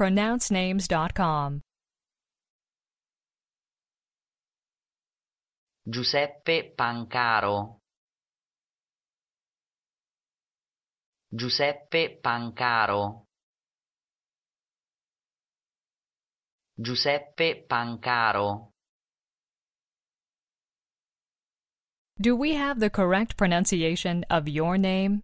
pronouncenames.com. Giuseppe Pancaro Giuseppe Pancaro Giuseppe Pancaro Do we have the correct pronunciation of your name?